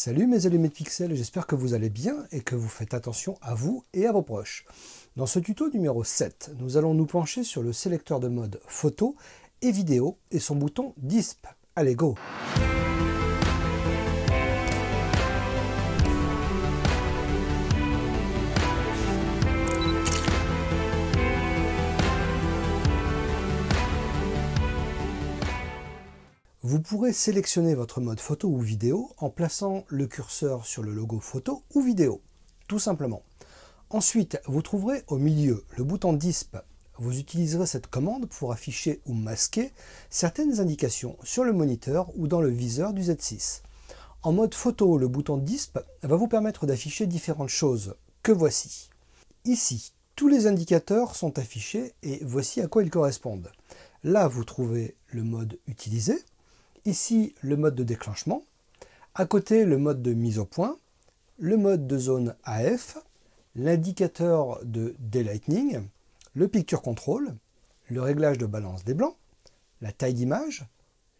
Salut mes allumés de pixels, j'espère que vous allez bien et que vous faites attention à vous et à vos proches. Dans ce tuto numéro 7, nous allons nous pencher sur le sélecteur de mode photo et vidéo et son bouton DISP. Allez, go Vous pourrez sélectionner votre mode photo ou vidéo en plaçant le curseur sur le logo photo ou vidéo, tout simplement. Ensuite, vous trouverez au milieu le bouton DISP. Vous utiliserez cette commande pour afficher ou masquer certaines indications sur le moniteur ou dans le viseur du Z6. En mode photo, le bouton DISP va vous permettre d'afficher différentes choses, que voici. Ici, tous les indicateurs sont affichés et voici à quoi ils correspondent. Là, vous trouvez le mode utilisé, Ici, le mode de déclenchement. À côté, le mode de mise au point, le mode de zone AF, l'indicateur de Daylightning, le Picture Control, le réglage de balance des blancs, la taille d'image,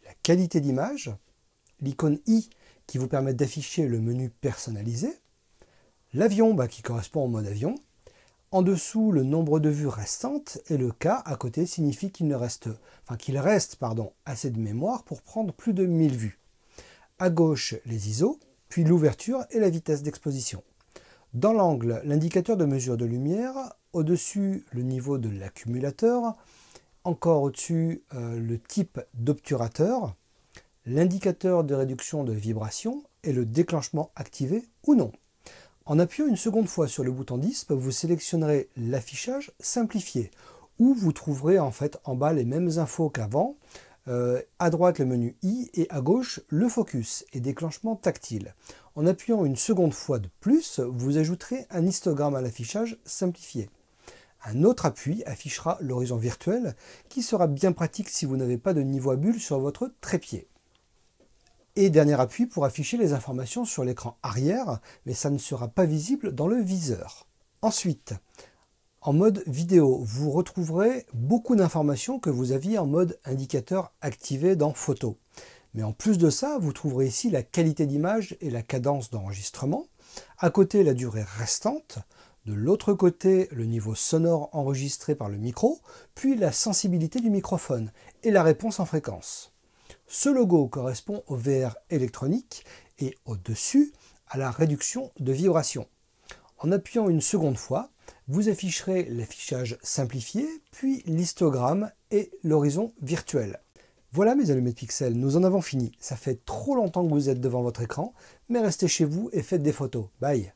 la qualité d'image, l'icône i qui vous permet d'afficher le menu personnalisé, l'avion bah, qui correspond au mode avion, en dessous, le nombre de vues restantes et le cas à côté signifie qu'il ne reste, enfin qu'il reste pardon, assez de mémoire pour prendre plus de 1000 vues. À gauche, les ISO, puis l'ouverture et la vitesse d'exposition. Dans l'angle, l'indicateur de mesure de lumière, au-dessus, le niveau de l'accumulateur, encore au-dessus, euh, le type d'obturateur, l'indicateur de réduction de vibration et le déclenchement activé ou non. En appuyant une seconde fois sur le bouton DISP, vous sélectionnerez l'affichage simplifié, où vous trouverez en fait en bas les mêmes infos qu'avant, euh, à droite le menu I et à gauche le focus et déclenchement tactile. En appuyant une seconde fois de plus, vous ajouterez un histogramme à l'affichage simplifié. Un autre appui affichera l'horizon virtuel qui sera bien pratique si vous n'avez pas de niveau à bulle sur votre trépied et dernier appui pour afficher les informations sur l'écran arrière, mais ça ne sera pas visible dans le viseur. Ensuite, en mode vidéo, vous retrouverez beaucoup d'informations que vous aviez en mode indicateur activé dans Photo. Mais en plus de ça, vous trouverez ici la qualité d'image et la cadence d'enregistrement, à côté la durée restante, de l'autre côté le niveau sonore enregistré par le micro, puis la sensibilité du microphone et la réponse en fréquence. Ce logo correspond au VR électronique et au-dessus à la réduction de vibration. En appuyant une seconde fois, vous afficherez l'affichage simplifié, puis l'histogramme et l'horizon virtuel. Voilà mes allumettes pixels, nous en avons fini. Ça fait trop longtemps que vous êtes devant votre écran, mais restez chez vous et faites des photos. Bye